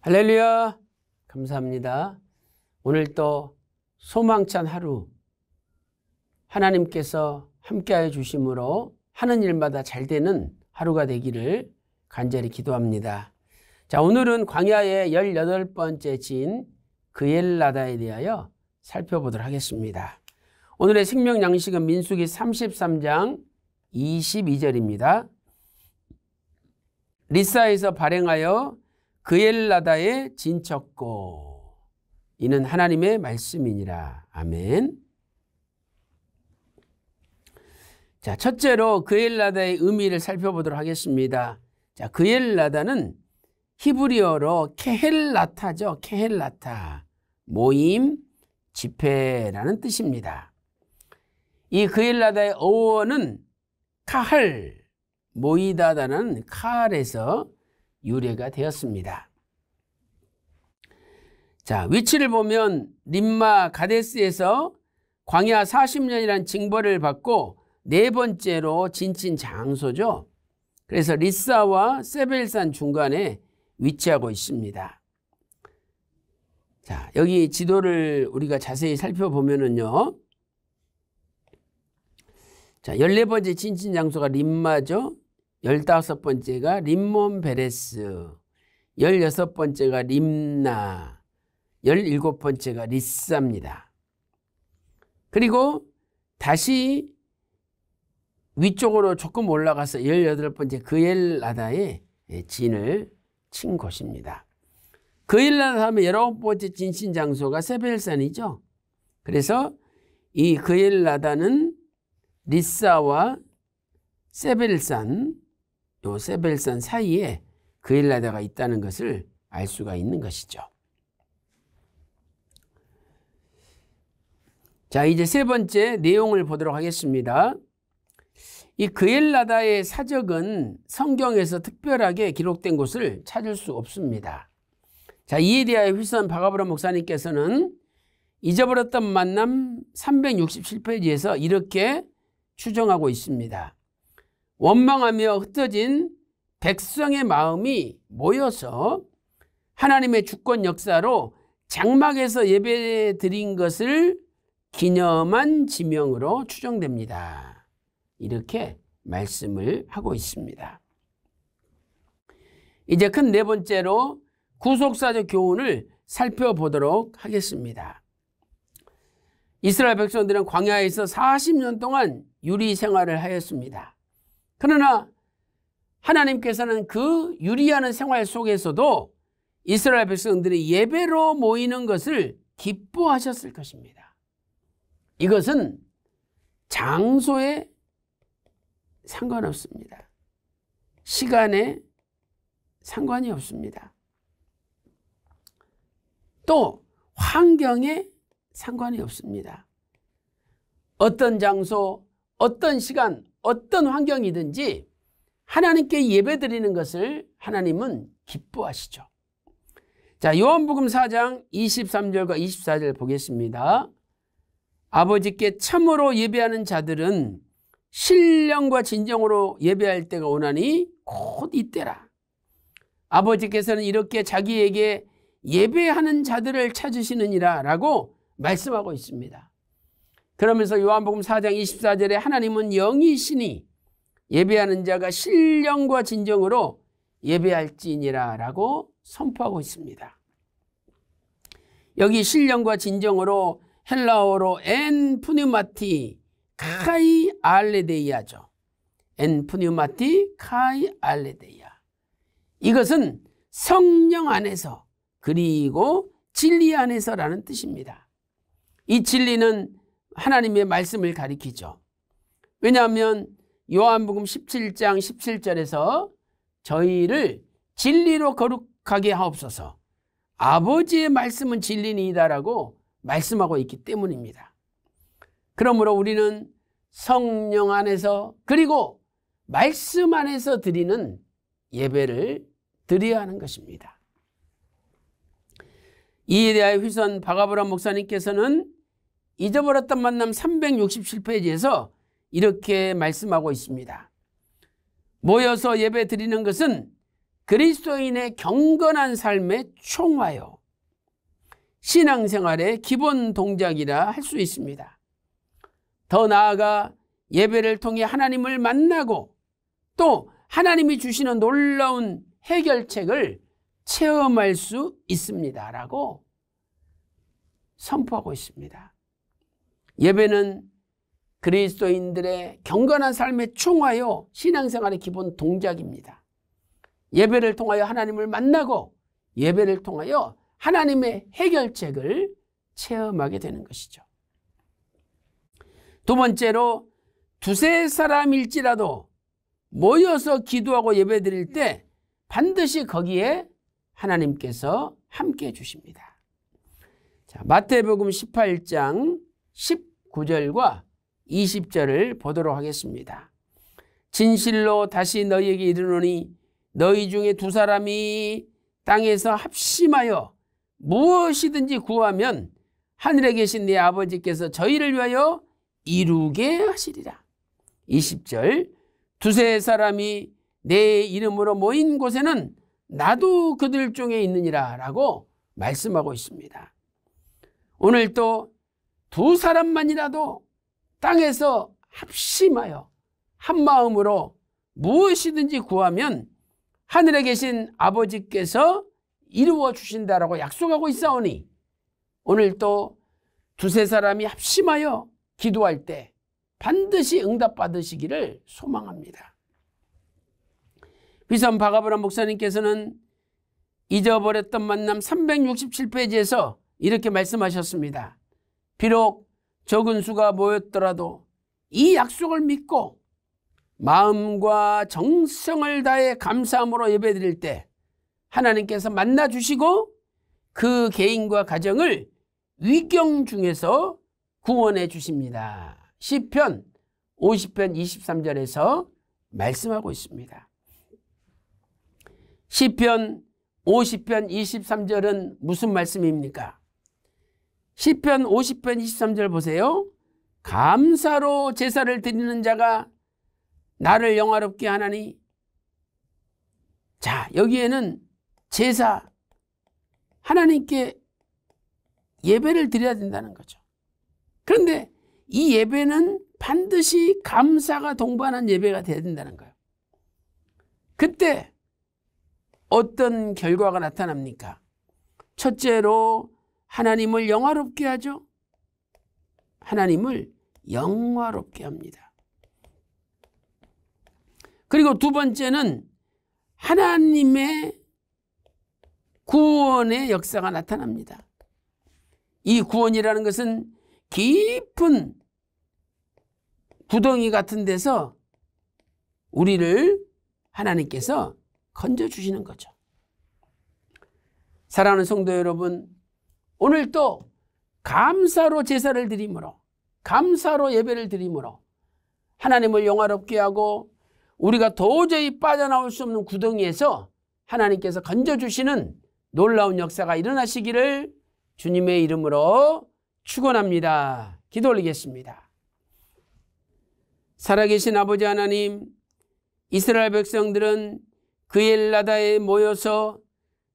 할렐루야! 감사합니다. 오늘 또 소망찬 하루 하나님께서 함께하여 주심으로 하는 일마다 잘 되는 하루가 되기를 간절히 기도합니다. 자, 오늘은 광야의 18번째 지인 그엘라다에 대하여 살펴보도록 하겠습니다. 오늘의 생명 양식은 민수기 33장 22절입니다. 리사에서 발행하여 그엘라다의진척고 이는 하나님의 말씀이니라. 아멘. 자, 첫째로 그엘라다의 의미를 살펴보도록 하겠습니다. 자, 그엘라다는 히브리어로 케헬라타죠. 케헬라타. 모임, 집회라는 뜻입니다. 이 그엘라다의 어원은 카할, 모이다다는 카할에서 유래가 되었습니다. 자, 위치를 보면 림마 가데스에서 광야 40년이라는 징벌을 받고 네 번째로 진친 장소죠. 그래서 리사와 세벨산 중간에 위치하고 있습니다. 자, 여기 지도를 우리가 자세히 살펴보면은요. 자, 14번째 진친 장소가 림마죠. 열다섯 번째가 림몬 베레스, 열여섯 번째가 림나, 열일곱 번째가 리사입니다. 그리고 다시 위쪽으로 조금 올라가서 열여덟 번째 그엘라다의 예, 진을 친 곳입니다. 그엘라다 하면 열아홉 번째 진신 장소가 세벨산이죠. 그래서 이 그엘라다는 리사와 세벨산 요세벨산 사이에 그엘라다가 있다는 것을 알 수가 있는 것이죠. 자, 이제 세 번째 내용을 보도록 하겠습니다. 이 그엘라다의 사적은 성경에서 특별하게 기록된 곳을 찾을 수 없습니다. 자, 이에 대하여 휘선 바가브라 목사님께서는 잊어버렸던 만남 367페이지에서 이렇게 추정하고 있습니다. 원망하며 흩어진 백성의 마음이 모여서 하나님의 주권 역사로 장막에서 예배 드린 것을 기념한 지명으로 추정됩니다. 이렇게 말씀을 하고 있습니다. 이제 큰 네 번째로 구속사적 교훈을 살펴보도록 하겠습니다. 이스라엘 백성들은 광야에서 40년 동안 유리 생활을 하였습니다. 그러나 하나님께서는 그 유리하는 생활 속에서도 이스라엘 백성들이 예배로 모이는 것을 기뻐하셨을 것입니다. 이것은 장소에 상관없습니다. 시간에 상관이 없습니다. 또 환경에 상관이 없습니다. 어떤 장소, 어떤 시간, 어떤 환경이든지 하나님께 예배드리는 것을 하나님은 기뻐하시죠. 자, 요한복음 4장 23절과 24절 보겠습니다. 아버지께 참으로 예배하는 자들은 신령과 진정으로 예배할 때가 오나니 곧 이때라. 아버지께서는 이렇게 자기에게 예배하는 자들을 찾으시느니라 라고 말씀하고 있습니다. 그러면서 요한복음 4장 24절에 하나님은 영이시니 예배하는 자가 신령과 진정으로 예배할지니라 라고 선포하고 있습니다. 여기 신령과 진정으로 헬라어로 엔 푸뉴마티 카이 알레데이아죠. 엔 푸뉴마티 카이 알레데이아. 이것은 성령 안에서 그리고 진리 안에서라는 뜻입니다. 이 진리는 하나님의 말씀을 가리키죠. 왜냐하면 요한복음 17장 17절에서 저희를 진리로 거룩하게 하옵소서 아버지의 말씀은 진리니이다라고 말씀하고 있기 때문입니다. 그러므로 우리는 성령 안에서 그리고 말씀 안에서 드리는 예배를 드려야 하는 것입니다. 이에 대하여 휘선 바가브라 목사님께서는 잊어버렸던 만남 367페이지에서 이렇게 말씀하고 있습니다. 모여서 예배 드리는 것은 그리스도인의 경건한 삶의 총화요. 신앙생활의 기본 동작이라 할 수 있습니다. 더 나아가 예배를 통해 하나님을 만나고 또 하나님이 주시는 놀라운 해결책을 체험할 수 있습니다. 라고 선포하고 있습니다. 예배는 그리스도인들의 경건한 삶에 충하여 신앙생활의 기본 동작입니다. 예배를 통하여 하나님을 만나고 예배를 통하여 하나님의 해결책을 체험하게 되는 것이죠. 두 번째로 두세 사람일지라도 모여서 기도하고 예배 드릴 때 반드시 거기에 하나님께서 함께 해 주십니다. 자, 마태복음 18장 19절과 20절을 보도록 하겠습니다. 진실로 다시 너희에게 이르노니 너희 중에 두 사람이 땅에서 합심하여 무엇이든지 구하면 하늘에 계신 네 아버지께서 저희를 위하여 이루게 하시리라. 20절 두세 사람이 내 이름으로 모인 곳에는 나도 그들 중에 있느니라 라고 말씀하고 있습니다. 오늘 또두 사람만이라도 땅에서 합심하여 한 마음으로 무엇이든지 구하면 하늘에 계신 아버지께서 이루어 주신다라고 약속하고 있사오니 오늘 또 두세 사람이 합심하여 기도할 때 반드시 응답받으시기를 소망합니다. 비선 바가브라 목사님께서는 잊어버렸던 만남 367페이지에서 이렇게 말씀하셨습니다. 비록 적은 수가 모였더라도 이 약속을 믿고 마음과 정성을 다해 감사함으로 예배드릴 때 하나님께서 만나 주시고 그 개인과 가정을 위경 중에서 구원해 주십니다. 1 0편 50편 23절에서 말씀하고 있습니다. 1 0편 50편 23절은 무슨 말씀입니까? 10편 50편 23절 보세요. 감사로 제사를 드리는 자가 나를 영화롭게 하나니 자 여기에는 제사 하나님께 예배를 드려야 된다는 거죠. 그런데 이 예배는 반드시 감사가 동반한 예배가 돼야 된다는 거예요. 그때 어떤 결과가 나타납니까? 첫째로 하나님을 영화롭게 하죠. 하나님을 영화롭게 합니다. 그리고 두 번째는 하나님의 구원의 역사가 나타납니다. 이 구원이라는 것은 깊은 구덩이 같은 데서 우리를 하나님께서 건져주시는 거죠. 사랑하는 성도 여러분, 오늘 또 감사로 제사를 드리므로 감사로 예배를 드리므로 하나님을 영화롭게 하고 우리가 도저히 빠져나올 수 없는 구덩이에서 하나님께서 건져주시는 놀라운 역사가 일어나시기를 주님의 이름으로 축원합니다. 기도 올리겠습니다. 살아계신 아버지 하나님 이스라엘 백성들은 그엘라다에 모여서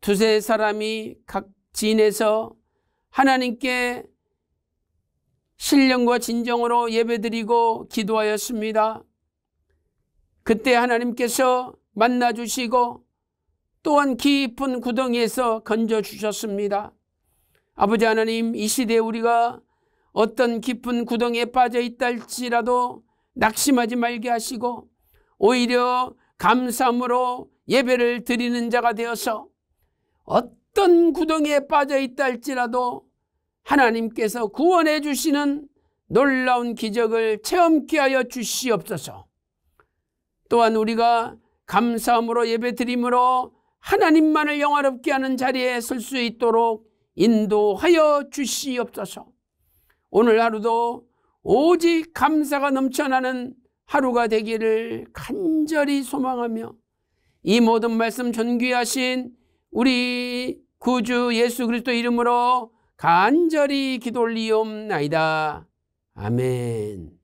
두세 사람이 각 진에서 하나님께 신령과 진정으로 예배드리고 기도하였습니다. 그때 하나님께서 만나 주시고 또한 깊은 구덩이에서 건져 주셨습니다. 아버지 하나님 이 시대에 우리가 어떤 깊은 구덩이에 빠져 있다 할지라도 낙심하지 말게 하시고 오히려 감사함으로 예배를 드리는 자가 되어서 어떤 구덩이에 빠져 있다 할지라도 하나님께서 구원해 주시는 놀라운 기적을 체험케 하여 주시옵소서. 또한 우리가 감사함으로 예배드림으로 하나님만을 영화롭게 하는 자리에 설 수 있도록 인도하여 주시옵소서. 오늘 하루도 오직 감사가 넘쳐나는 하루가 되기를 간절히 소망하며 이 모든 말씀 전귀하신 우리 구주 예수 그리스도 이름으로 간절히 기돌리옵나이다. 아멘.